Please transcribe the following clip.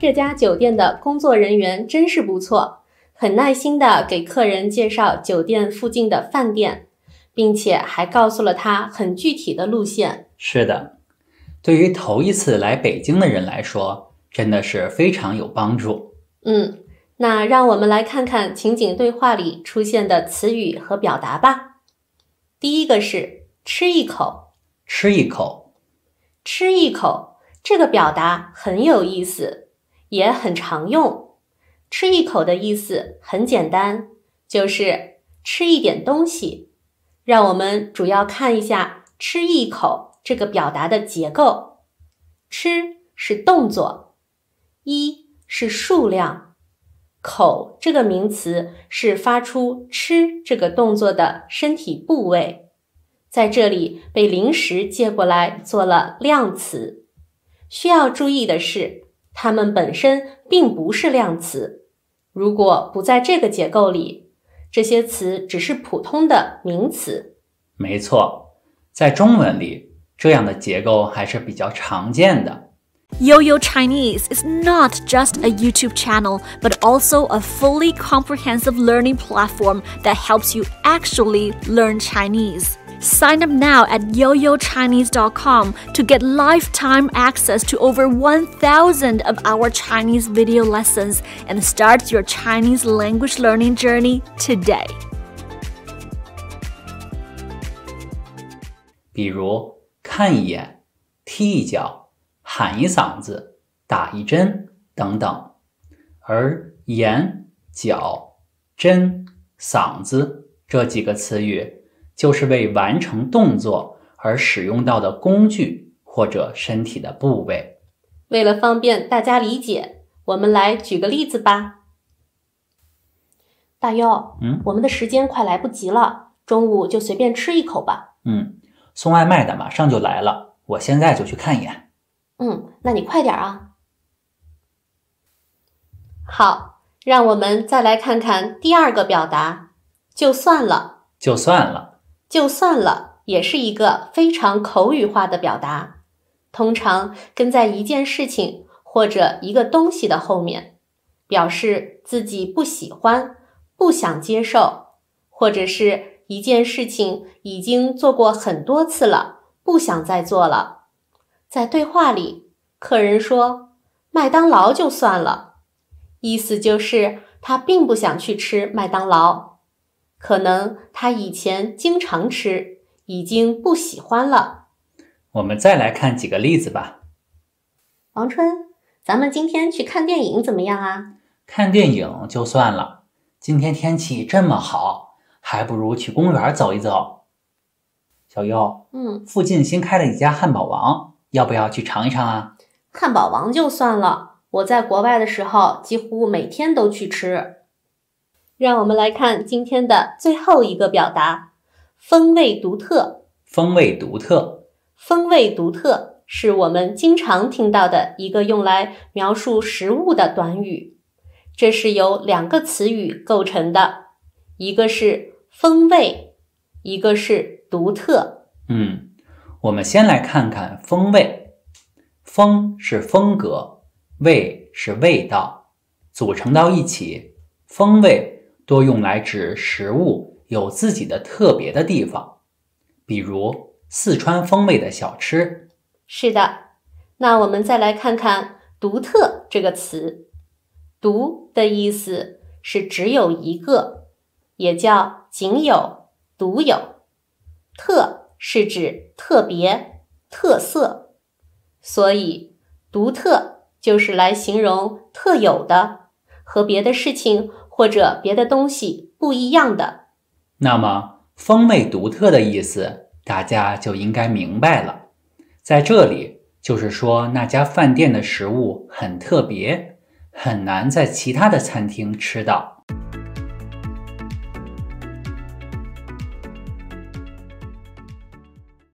这家酒店的工作人员真是不错，很耐心地给客人介绍酒店附近的饭店，并且还告诉了他很具体的路线。是的，对于头一次来北京的人来说，真的是非常有帮助。嗯，那让我们来看看情景对话里出现的词语和表达吧。第一个是“吃一口，吃一口，吃一口”，这个表达很有意思。也很常用，“吃一口”的意思很简单，就是吃一点东西。让我们主要看一下“吃一口”这个表达的结构，“吃”是动作，“一”是数量，“口”这个名词是发出“吃”这个动作的身体部位，在这里被临时借过来做了量词。需要注意的是。它们本身并不是量词。如果不在这个结构里，这些词只是普通的名词。没错，在中文里，这样的结构还是比较常见的。YoYo Chinese is not just a YouTube channel, but also a fully comprehensive learning platform that helps you actually learn Chinese. Sign up now at YoYoChinese.com to get lifetime access to over 1,000 of our Chinese video lessons and start your Chinese language learning journey today. 比如看一眼、踢一脚、喊一嗓子、打一针等等，而眼、脚、针、嗓子这几个词语。就是为完成动作而使用到的工具或者身体的部位。为了方便大家理解，我们来举个例子吧。大佑，嗯，我们的时间快来不及了，中午就随便吃一口吧。嗯，送外卖的马上就来了，我现在就去看一眼。嗯，那你快点啊。好，让我们再来看看第二个表达，就算了，就算了。就算了，也是一个非常口语化的表达，通常跟在一件事情或者一个东西的后面，表示自己不喜欢、不想接受，或者是一件事情已经做过很多次了，不想再做了。在对话里，客人说：“麦当劳就算了”，意思就是他并不想去吃麦当劳。可能他以前经常吃，已经不喜欢了。我们再来看几个例子吧。王春，咱们今天去看电影怎么样啊？看电影就算了，今天天气这么好，还不如去公园走一走。小优，嗯，附近新开了一家汉堡王，要不要去尝一尝啊？汉堡王就算了，我在国外的时候几乎每天都去吃。让我们来看今天的最后一个表达，风味独特。风味独特，风味独特，是我们经常听到的一个用来描述食物的短语。这是由两个词语构成的，一个是风味，一个是独特。嗯，我们先来看看风味。风是风格，味是味道，组成到一起，风味。多用来指食物有自己的特别的地方，比如四川风味的小吃。是的，那我们再来看看“独特”这个词，“独”的意思是只有一个，也叫仅有、独有；“特”是指特别、特色，所以“独特”就是来形容特有的和别的事情。或者别的东西不一样的，那么风味独特的意思大家就应该明白了。在这里就是说那家饭店的食物很特别，很难在其他的餐厅吃到。